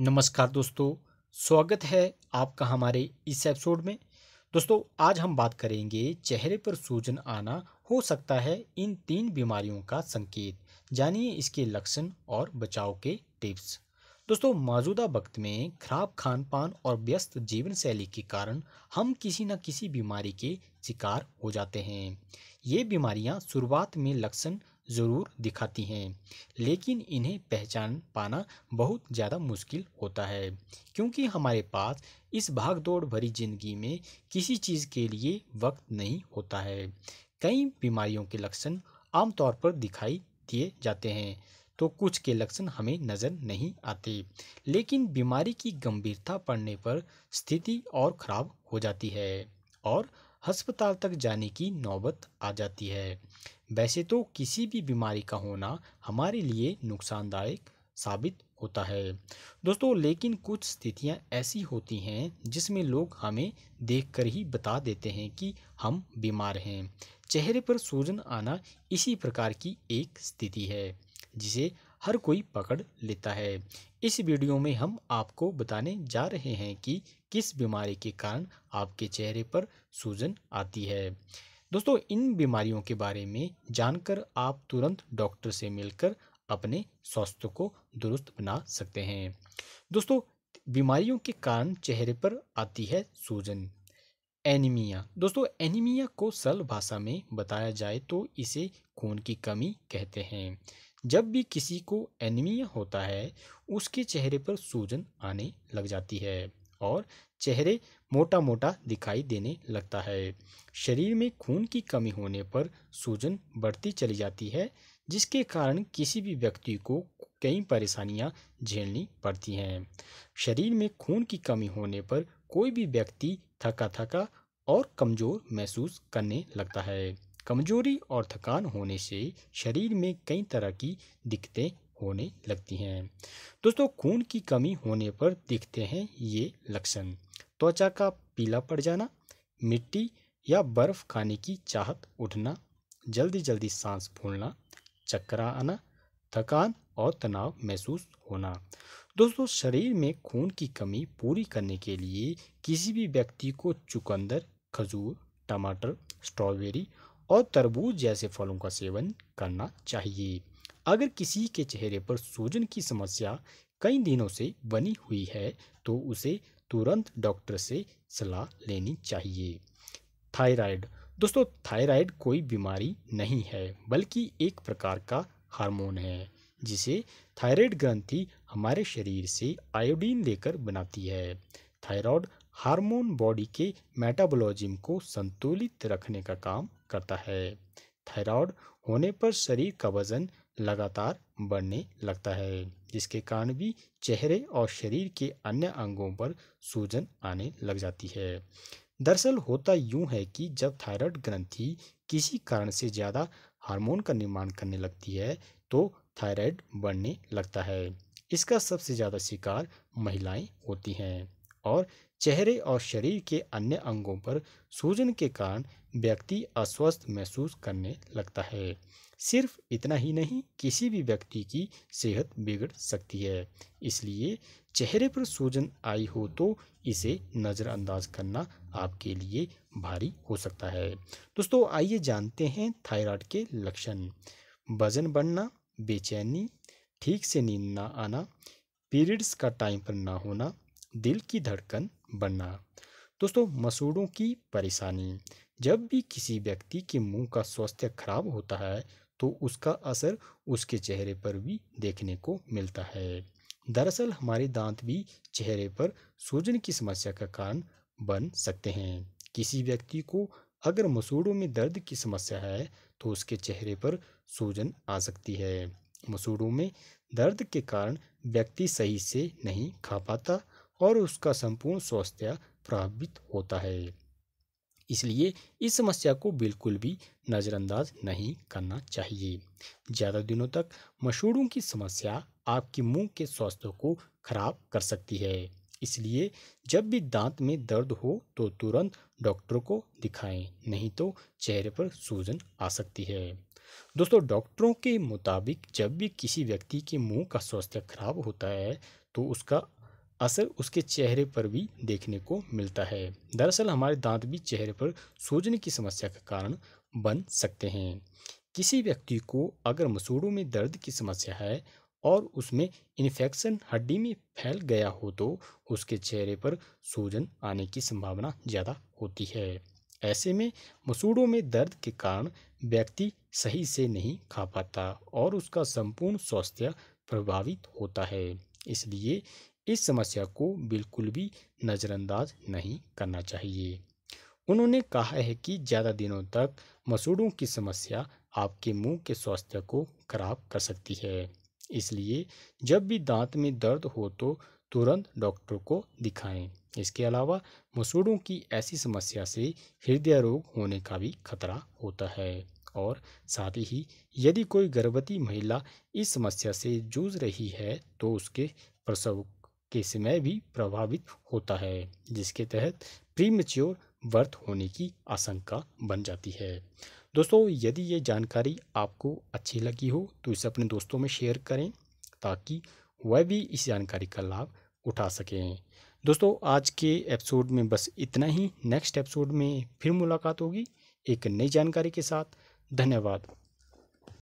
नमस्कार दोस्तों स्वागत है आपका हमारे इस एपिसोड में दोस्तों आज हम बात करेंगे चेहरे पर सूजन आना हो सकता है इन तीन बीमारियों का संकेत जानिए इसके लक्षण और बचाव के टिप्स दोस्तों मौजूदा वक्त में खराब खान पान और व्यस्त जीवन शैली के कारण हम किसी न किसी बीमारी के शिकार हो जाते हैं ये बीमारियां शुरुआत में लक्षण ज़रूर दिखाती हैं लेकिन इन्हें पहचान पाना बहुत ज़्यादा मुश्किल होता है क्योंकि हमारे पास इस भागदौड़ भरी ज़िंदगी में किसी चीज़ के लिए वक्त नहीं होता है कई बीमारियों के लक्षण आमतौर पर दिखाई दिए जाते हैं तो कुछ के लक्षण हमें नज़र नहीं आते लेकिन बीमारी की गंभीरता पड़ने पर स्थिति और ख़राब हो जाती है और अस्पताल तक जाने की नौबत आ जाती है वैसे तो किसी भी बीमारी का होना हमारे लिए नुकसानदायक साबित होता है दोस्तों लेकिन कुछ स्थितियां ऐसी होती हैं जिसमें लोग हमें देखकर ही बता देते हैं कि हम बीमार हैं चेहरे पर सूजन आना इसी प्रकार की एक स्थिति है जिसे हर कोई पकड़ लेता है इस वीडियो में हम आपको बताने जा रहे हैं कि किस बीमारी के कारण आपके चेहरे पर सूजन आती है दोस्तों इन बीमारियों के बारे में जानकर आप तुरंत डॉक्टर से मिलकर अपने स्वास्थ्य को दुरुस्त बना सकते हैं दोस्तों बीमारियों के कारण चेहरे पर आती है सूजन एनीमिया दोस्तों एनीमिया को सरल भाषा में बताया जाए तो इसे खून की कमी कहते हैं जब भी किसी को एनीमिया होता है उसके चेहरे पर सूजन आने लग जाती है और चेहरे मोटा मोटा दिखाई देने लगता है शरीर में खून की कमी होने पर सूजन बढ़ती चली जाती है जिसके कारण किसी भी व्यक्ति को कई परेशानियां झेलनी पड़ती हैं शरीर में खून की कमी होने पर कोई भी व्यक्ति थका थका और कमज़ोर महसूस करने लगता है कमजोरी और थकान होने से शरीर में कई तरह की दिक्कतें होने लगती हैं दोस्तों खून की कमी होने पर दिखते हैं ये लक्षण त्वचा का पीला पड़ जाना मिट्टी या बर्फ़ खाने की चाहत उठना जल्दी जल्दी सांस फूलना चक्रा आना थकान और तनाव महसूस होना दोस्तों शरीर में खून की कमी पूरी करने के लिए किसी भी व्यक्ति को चुकंदर खजूर टमाटर स्ट्रॉबेरी और तरबूज जैसे फलों का सेवन करना चाहिए अगर किसी के चेहरे पर सूजन की समस्या कई दिनों से बनी हुई है तो उसे तुरंत डॉक्टर से सलाह लेनी चाहिए थायराइड दोस्तों थायराइड कोई बीमारी नहीं है बल्कि एक प्रकार का हार्मोन है जिसे थायराइड ग्रंथि हमारे शरीर से आयोडीन लेकर बनाती है थायराइड हार्मोन बॉडी के मेटाबॉलिज्म को संतुलित रखने का काम करता है थायराइड होने पर शरीर का वजन लगातार बढ़ने लगता है जिसके कारण भी चेहरे और शरीर के अन्य अंगों पर सूजन आने लग जाती है दरअसल होता यूं है कि जब थायराइड ग्रंथि किसी कारण से ज़्यादा हार्मोन का निर्माण करने लगती है तो थायराइड बढ़ने लगता है इसका सबसे ज़्यादा शिकार महिलाएं होती हैं और चेहरे और शरीर के अन्य अंगों पर सूजन के कारण व्यक्ति अस्वस्थ महसूस करने लगता है सिर्फ इतना ही नहीं किसी भी व्यक्ति की सेहत बिगड़ सकती है इसलिए चेहरे पर सूजन आई हो तो इसे नज़रअंदाज करना आपके लिए भारी हो सकता है दोस्तों आइए जानते हैं थायराइड के लक्षण वजन बढ़ना बेचैनी ठीक से नींद ना आना पीरियड्स का टाइम पर ना होना दिल की धड़कन बढ़ना दोस्तों मसूड़ों की परेशानी जब भी किसी व्यक्ति के मुंह का स्वास्थ्य खराब होता है तो उसका असर उसके चेहरे पर भी देखने को मिलता है दरअसल हमारे दांत भी चेहरे पर सूजन की समस्या का कारण बन सकते हैं किसी व्यक्ति को अगर मसूड़ों में दर्द की समस्या है तो उसके चेहरे पर सूजन आ सकती है मसूड़ों में दर्द के कारण व्यक्ति सही से नहीं खा पाता और उसका संपूर्ण स्वास्थ्य प्रभावित होता है इसलिए इस समस्या को बिल्कुल भी नज़रअंदाज नहीं करना चाहिए ज़्यादा दिनों तक मशहूरों की समस्या आपके मुंह के स्वास्थ्य को खराब कर सकती है इसलिए जब भी दांत में दर्द हो तो तुरंत डॉक्टर को दिखाएं नहीं तो चेहरे पर सूजन आ सकती है दोस्तों डॉक्टरों के मुताबिक जब भी किसी व्यक्ति के मुंह का स्वास्थ्य खराब होता है तो उसका असर उसके चेहरे पर भी देखने को मिलता है दरअसल हमारे दांत भी चेहरे पर सूजन की समस्या का कारण बन सकते हैं किसी व्यक्ति को अगर मसूड़ों में दर्द की समस्या है और उसमें इन्फेक्शन हड्डी में फैल गया हो तो उसके चेहरे पर सूजन आने की संभावना ज़्यादा होती है ऐसे में मसूड़ों में दर्द के कारण व्यक्ति सही से नहीं खा पाता और उसका संपूर्ण स्वास्थ्य प्रभावित होता है इसलिए इस समस्या को बिल्कुल भी नज़रअंदाज नहीं करना चाहिए उन्होंने कहा है कि ज़्यादा दिनों तक मसूड़ों की समस्या आपके मुंह के स्वास्थ्य को खराब कर सकती है इसलिए जब भी दांत में दर्द हो तो तुरंत डॉक्टर को दिखाएं। इसके अलावा मसूड़ों की ऐसी समस्या से हृदय रोग होने का भी खतरा होता है और साथ ही यदि कोई गर्भवती महिला इस समस्या से जूझ रही है तो उसके प्रसव के समय भी प्रभावित होता है जिसके तहत प्रीमेच्योर वर्थ होने की आशंका बन जाती है दोस्तों यदि ये जानकारी आपको अच्छी लगी हो तो इसे अपने दोस्तों में शेयर करें ताकि वह भी इस जानकारी का लाभ उठा सकें दोस्तों आज के एपिसोड में बस इतना ही नेक्स्ट एपिसोड में फिर मुलाकात होगी एक नई जानकारी के साथ धन्यवाद